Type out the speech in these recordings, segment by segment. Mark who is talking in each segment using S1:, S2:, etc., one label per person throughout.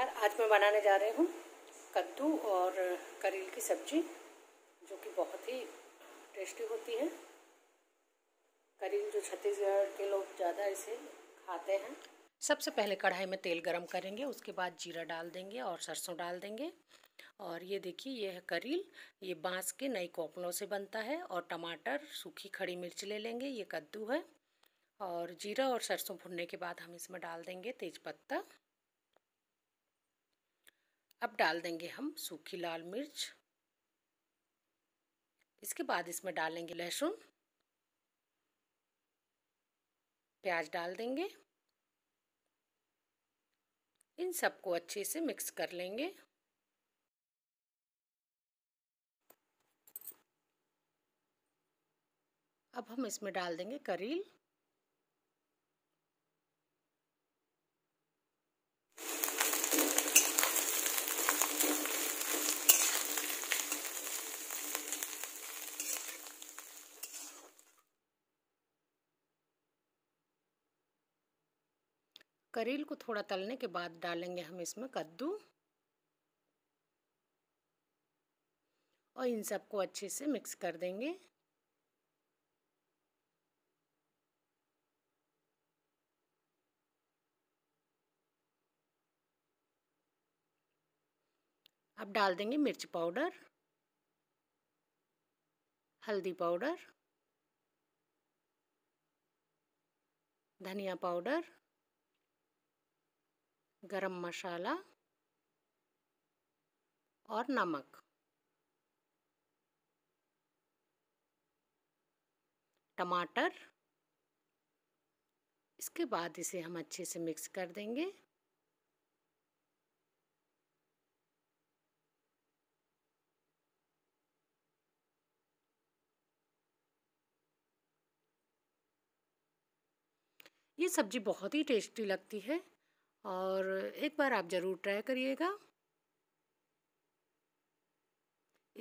S1: नमस्कार आज मैं बनाने जा रही हूँ कद्दू और करील की सब्जी जो कि बहुत ही टेस्टी होती है करील जो छत्तीसगढ़ के लोग ज़्यादा इसे खाते हैं सबसे पहले कढ़ाई में तेल गरम करेंगे उसके बाद जीरा डाल देंगे और सरसों डाल देंगे और ये देखिए ये है करील ये बांस के नई कोपलों से बनता है और टमाटर सूखी खड़ी मिर्च ले लेंगे ये कद्दू है और जीरा और सरसों भुनने के बाद हम इसमें डाल देंगे तेज़पत्ता अब डाल देंगे हम सूखी लाल मिर्च इसके बाद इसमें डालेंगे लहसुन प्याज डाल देंगे इन सबको अच्छे से मिक्स कर लेंगे अब हम इसमें डाल देंगे करील करेल को थोड़ा तलने के बाद डालेंगे हम इसमें कद्दू और इन सबको अच्छे से मिक्स कर देंगे अब डाल देंगे मिर्च पाउडर हल्दी पाउडर धनिया पाउडर गरम मसाला और नमक टमाटर इसके बाद इसे हम अच्छे से मिक्स कर देंगे ये सब्ज़ी बहुत ही टेस्टी लगती है और एक बार आप ज़रूर ट्राई करिएगा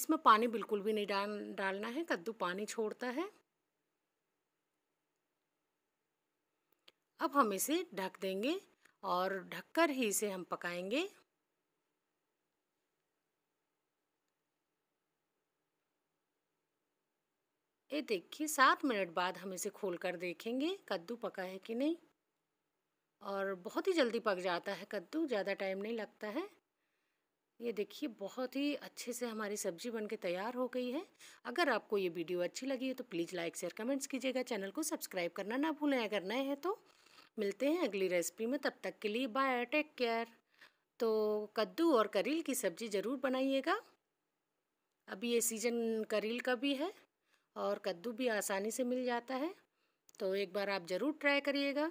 S1: इसमें पानी बिल्कुल भी नहीं डाल डालना है कद्दू पानी छोड़ता है अब हम इसे ढक देंगे और ढककर ही इसे हम पकाएंगे ये देखिए सात मिनट बाद हम इसे खोल कर देखेंगे कद्दू पका है कि नहीं और बहुत ही जल्दी पक जाता है कद्दू ज़्यादा टाइम नहीं लगता है ये देखिए बहुत ही अच्छे से हमारी सब्जी बनके तैयार हो गई है अगर आपको ये वीडियो अच्छी लगी है तो प्लीज़ लाइक शेयर कमेंट्स कीजिएगा चैनल को सब्सक्राइब करना ना भूलें अगर नए हैं तो मिलते हैं अगली रेसिपी में तब तक के लिए बाय टेक केयर तो कद्दू और करील की सब्ज़ी ज़रूर बनाइएगा अभी ये सीज़न करील का भी है और कद्दू भी आसानी से मिल जाता है तो एक बार आप ज़रूर ट्राई करिएगा